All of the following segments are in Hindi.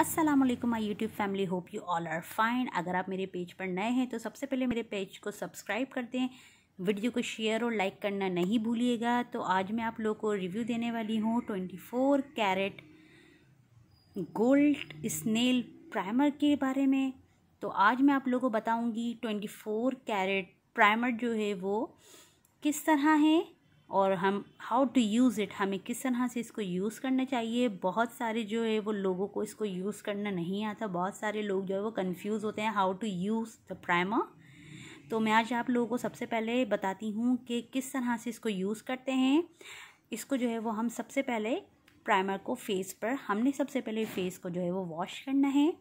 अस्सलाम वालेकुम my YouTube family hope you all are fine अगर आप मेरे पेज पर नए हैं तो सबसे पहले मेरे पेज को सब्सक्राइब कर दें वीडियो को शेयर और लाइक करना नहीं भूलिएगा तो आज मैं आप लोग को रिव्यू देने वाली हूँ twenty four carat gold snail primer के बारे में तो आज मैं आप लोग को बताऊँगी ट्वेंटी फोर कैरेट प्राइमर जो है वो किस तरह है और हम हाउ टू यूज़ इट हमें किस तरह से इसको यूज़ करना चाहिए बहुत सारे जो है वो लोगों को इसको यूज़ करना नहीं आता बहुत सारे लोग जो है वो कन्फ्यूज़ होते हैं how to use the primer तो मैं आज आप लोगों को सबसे पहले बताती हूँ कि किस तरह से इसको यूज़ करते हैं इसको जो है वो हम सबसे पहले प्राइमर को फेस पर हमने सबसे पहले फेस को जो है वो वॉश करना है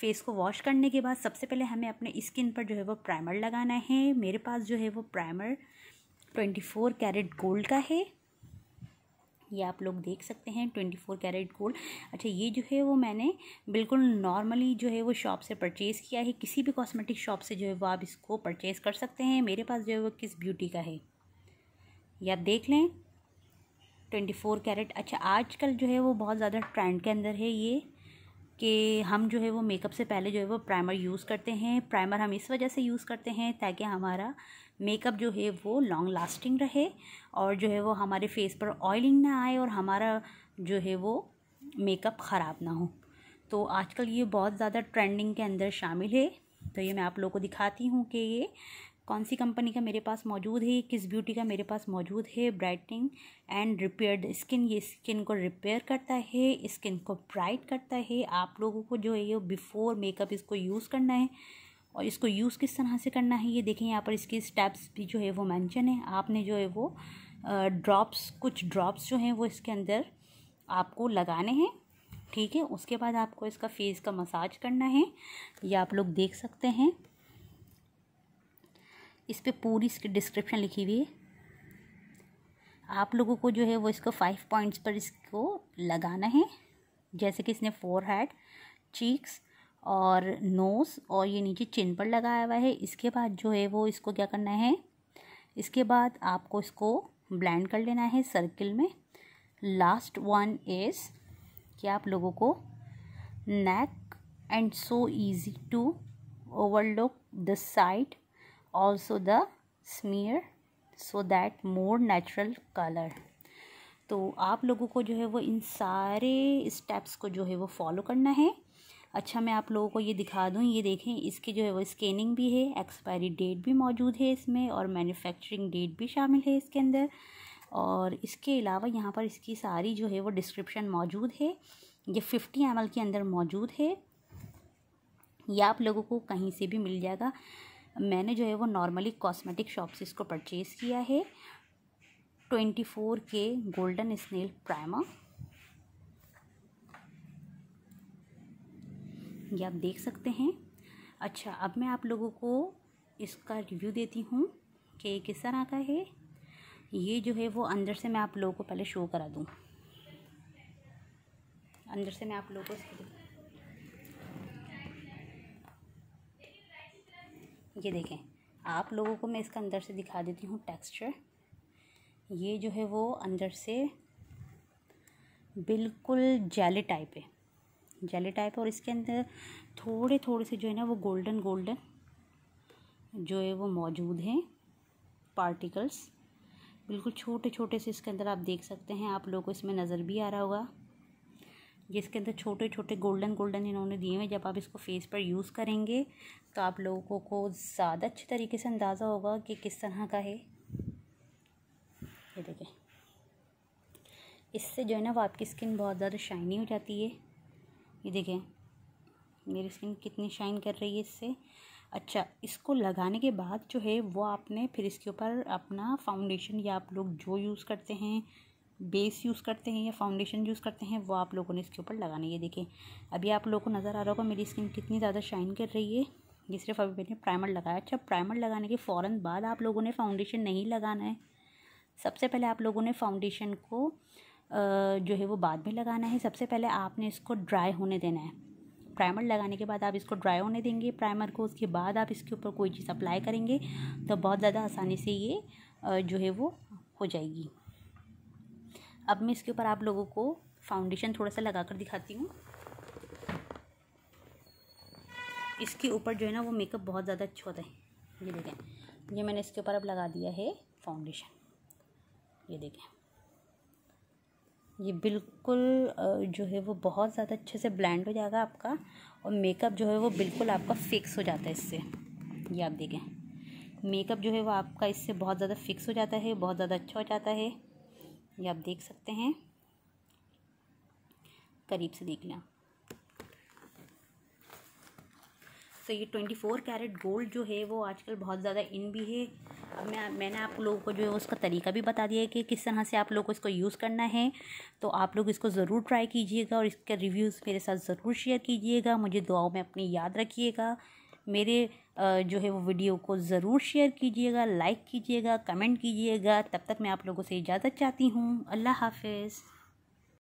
फेस को वॉश करने के बाद सबसे पहले हमें अपने स्किन पर जो है वो प्राइमर लगाना है मेरे पास जो है वो primer twenty four carat gold का है ये आप लोग देख सकते हैं ट्वेंटी फोर कैरेट गोल्ड अच्छा ये जो है वो मैंने बिल्कुल नॉर्मली जो है वो शॉप से परचेज़ किया है किसी भी कॉस्मेटिक शॉप से जो है वो आप इसको परचेज़ कर सकते हैं मेरे पास जो है वो किस ब्यूटी का है ये आप देख लें ट्वेंटी फोर कैरेट अच्छा आजकल जो है वो बहुत ज़्यादा ट्रेंड के अंदर है ये कि हम जो है वो मेकअप से पहले जो है वो प्राइमर यूज़ करते हैं प्राइमर हम इस वजह से यूज़ करते हैं ताकि हमारा मेकअप जो है वो लॉन्ग लास्टिंग रहे और जो है वो हमारे फेस पर ऑयलिंग ना आए और हमारा जो है वो मेकअप ख़राब ना हो तो आजकल ये बहुत ज़्यादा ट्रेंडिंग के अंदर शामिल है तो ये मैं आप लोगों को दिखाती हूँ कि ये कौन सी कंपनी का मेरे पास मौजूद है किस ब्यूटी का मेरे पास मौजूद है ब्राइटनिंग एंड रिपेयर्ड स्किन ये स्किन को रिपेयर करता है स्किन को ब्राइट करता है आप लोगों को जो है ये बिफ़ोर मेकअप इसको यूज़ करना है और इसको यूज़ किस तरह से करना है ये देखें यहाँ पर इसके स्टेप्स भी जो है वो मैंशन है आपने जो है वो ड्रॉप्स कुछ ड्रॉप्स जो हैं वो इसके अंदर आपको लगाने हैं ठीक है उसके बाद आपको इसका फेस का मसाज करना है ये आप लोग देख सकते हैं इस पर पूरी इसकी डिस्क्रिप्शन लिखी हुई है आप लोगों को जो है वो इसको फाइव पॉइंट्स पर इसको लगाना है जैसे कि इसने फोर हैड चीक्स और नोज़ और ये नीचे चिन पर लगाया हुआ है इसके बाद जो है वो इसको क्या करना है इसके बाद आपको इसको ब्लेंड कर लेना है सर्किल में लास्ट वन इज़ कि आप लोगों को neck and so easy to overlook the side also the smear so that more natural color तो आप लोगों को जो है वो इन सारे स्टेप्स को जो है वो फॉलो करना है अच्छा मैं आप लोगों को ये दिखा दूँ ये देखें इसकी जो है वो स्कैनिंग भी है एक्सपायरी डेट भी मौजूद है इसमें और मैन्युफैक्चरिंग डेट भी शामिल है इसके अंदर और इसके अलावा यहाँ पर इसकी सारी जो है वो डिस्क्रिप्शन मौजूद है ये फिफ्टी एम के अंदर मौजूद है ये आप लोगों को कहीं से भी मिल जाएगा मैंने जो है वो नॉर्मली कॉस्मेटिक शॉप से इसको परचेज़ किया है twenty four K golden snail primer ये आप देख सकते हैं अच्छा अब मैं आप लोगों को इसका रिव्यू देती हूँ कि किस तरह का है ये जो है वो अंदर से मैं आप लोगों को पहले शो करा दूँ अंदर से मैं आप लोगों को ये देखें आप लोगों को मैं इसका अंदर से दिखा देती हूँ टेक्सचर ये जो है वो अंदर से बिल्कुल जेली टाइप है जेली टाइप और इसके अंदर थोड़े थोड़े से जो है ना वो गोल्डन गोल्डन जो है वो मौजूद हैं पार्टिकल्स बिल्कुल छोटे छोटे से इसके अंदर आप देख सकते हैं आप लोगों को इसमें नज़र भी आ रहा होगा जिसके अंदर छोटे छोटे गोल्डन गोल्डन इन्होंने दिए हुए जब आप इसको फेस पर यूज़ करेंगे तो आप लोगों को ज़्यादा अच्छे तरीके से अंदाज़ा होगा कि किस तरह का है ये देखें इससे जो है ना वो आपकी स्किन बहुत ज़्यादा शाइनी हो जाती है ये देखें मेरी स्किन कितनी शाइन कर रही है इससे अच्छा इसको लगाने के बाद जो है वो आपने फिर इसके ऊपर अपना फाउंडेशन या आप लोग जो यूज़ करते हैं बेस यूज़ करते हैं या फाउंडेशन यूज़ करते हैं वो आप लोगों ने इसके ऊपर लगाना है देखें अभी आप लोगों को नज़र आ रहा होगा मेरी स्किन कितनी ज़्यादा शाइन कर रही है ये सिर्फ अभी मैंने प्राइमर लगाया अच्छा प्राइमर लगाने के फ़ौर बाद आप लोगों ने फाउंडेशन नहीं लगाना है सबसे पहले आप लोगों ने फाउंडेशन को जो है वो बाद में लगाना है सबसे पहले आपने इसको ड्राई होने देना है प्राइमर लगाने के बाद आप इसको ड्राई होने देंगे प्राइमर को उसके बाद आप इसके ऊपर कोई चीज़ अप्लाई करेंगे तो बहुत ज़्यादा आसानी से ये जो है वो हो जाएगी अब मैं इसके ऊपर आप लोगों को फाउंडेशन थोड़ा सा लगा कर दिखाती हूँ इसके ऊपर जो है ना वो मेकअप बहुत ज़्यादा अच्छा होता है ये देखें ये मैंने इसके ऊपर अब लगा दिया है फाउंडेशन ये देखें ये बिल्कुल जो है वो बहुत ज़्यादा अच्छे से ब्लेंड हो जाएगा आपका और मेकअप जो है वो बिल्कुल आपका फिक्स हो जाता है इससे ये आप देखें मेकअप जो है वो आपका इससे बहुत ज़्यादा फिक्स हो जाता है बहुत ज़्यादा अच्छा हो जाता है ये आप देख सकते हैं करीब से देख लें तो ये ट्वेंटी फोर कैरेट गोल्ड जो है वो आजकल बहुत ज़्यादा इन भी है अब मैं मैंने आप लोगों को जो है उसका तरीका भी बता दिया है कि किस तरह से आप लोगों को इसको यूज़ करना है तो आप लोग इसको ज़रूर ट्राई कीजिएगा और इसका रिव्यूज़ मेरे साथ ज़रूर शेयर कीजिएगा मुझे दुआओं में अपनी याद रखिएगा मेरे जो है वो वीडियो को ज़रूर शेयर कीजिएगा लाइक कीजिएगा कमेंट कीजिएगा तब तक मैं आप लोगों से इजाज़त चाहती हूँ अल्लाह हाफिज़